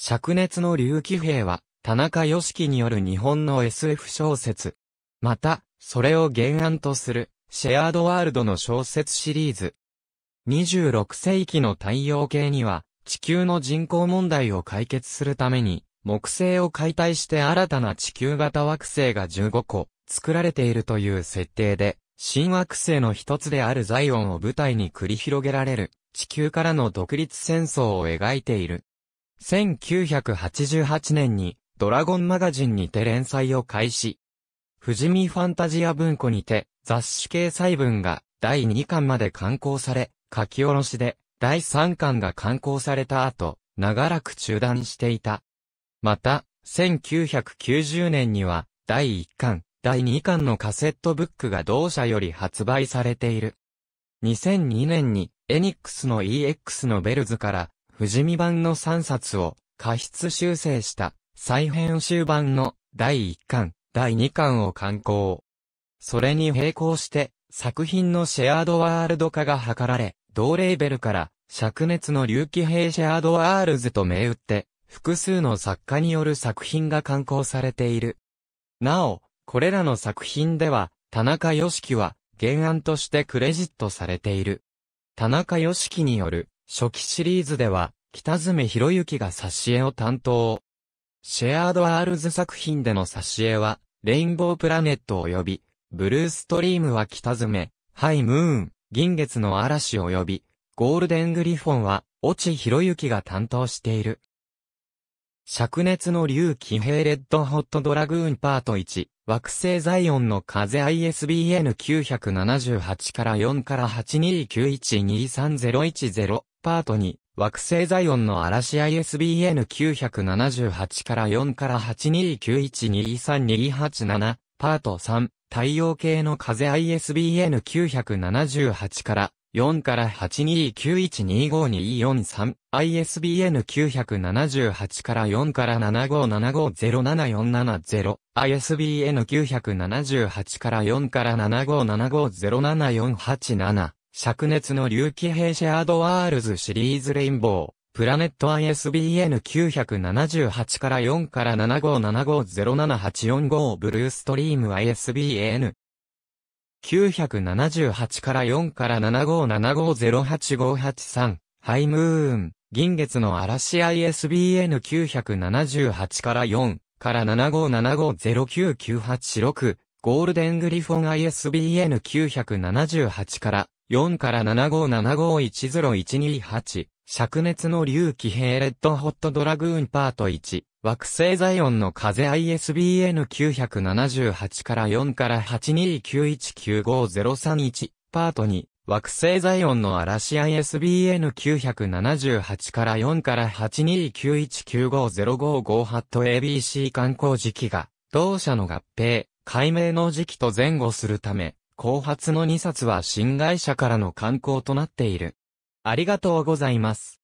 灼熱の竜騎兵は、田中良樹による日本の SF 小説。また、それを原案とする、シェアードワールドの小説シリーズ。26世紀の太陽系には、地球の人口問題を解決するために、木星を解体して新たな地球型惑星が15個、作られているという設定で、新惑星の一つであるザイオンを舞台に繰り広げられる、地球からの独立戦争を描いている。1988年にドラゴンマガジンにて連載を開始。富士見ファンタジア文庫にて雑誌掲載文が第2巻まで刊行され、書き下ろしで第3巻が刊行された後、長らく中断していた。また、1990年には第1巻、第2巻のカセットブックが同社より発売されている。2002年にエニックスの EX のベルズから富士見版の3冊を、過失修正した、再編集版の、第1巻、第2巻を刊行。それに並行して、作品のシェアードワールド化が図られ、同レーベルから、灼熱の竜気兵シェアードワールズと銘打って、複数の作家による作品が刊行されている。なお、これらの作品では、田中良樹は、原案としてクレジットされている。田中良樹による、初期シリーズでは、北爪博之が挿絵を担当。シェアードアールズ作品での挿絵は、レインボープラネット及び、ブルーストリームは北爪、ハイムーン、銀月の嵐及び、ゴールデングリフォンは、オチ博之が担当している。灼熱の竜騎兵レッドホットドラグーンパート1、惑星ザイオンの風 ISBN978 から4から829123010パートに、惑星ザイオンの嵐 ISBN978 から4から829123287パート3太陽系の風 ISBN978 から4から829125243 ISBN978 から4から7 5 7 5 0 7 4 7 0 ISBN978 から4から75750747灼熱の隆起兵シェアードワールズシリーズレインボー、プラネット ISBN978 から4から75750784ブルーストリーム ISBN。978から4から7 5 7 5 0 8 5 8 3ハイムーン、銀月の嵐 ISBN978 から4から7 5 7 5 0 9 9 8 6ゴールデングリフォン ISBN978 から4から7 5 7 5 1 0 1 2 8灼熱の竜気兵レッドホットドラグーンパート1、惑星ザイオンの風 ISBN978 から4から829195031、パート2、惑星ザイオンの嵐 ISBN978 から4から829195055ハット ABC 観光時期が、同社の合併、解明の時期と前後するため、後発の2冊は新会社からの刊行となっている。ありがとうございます。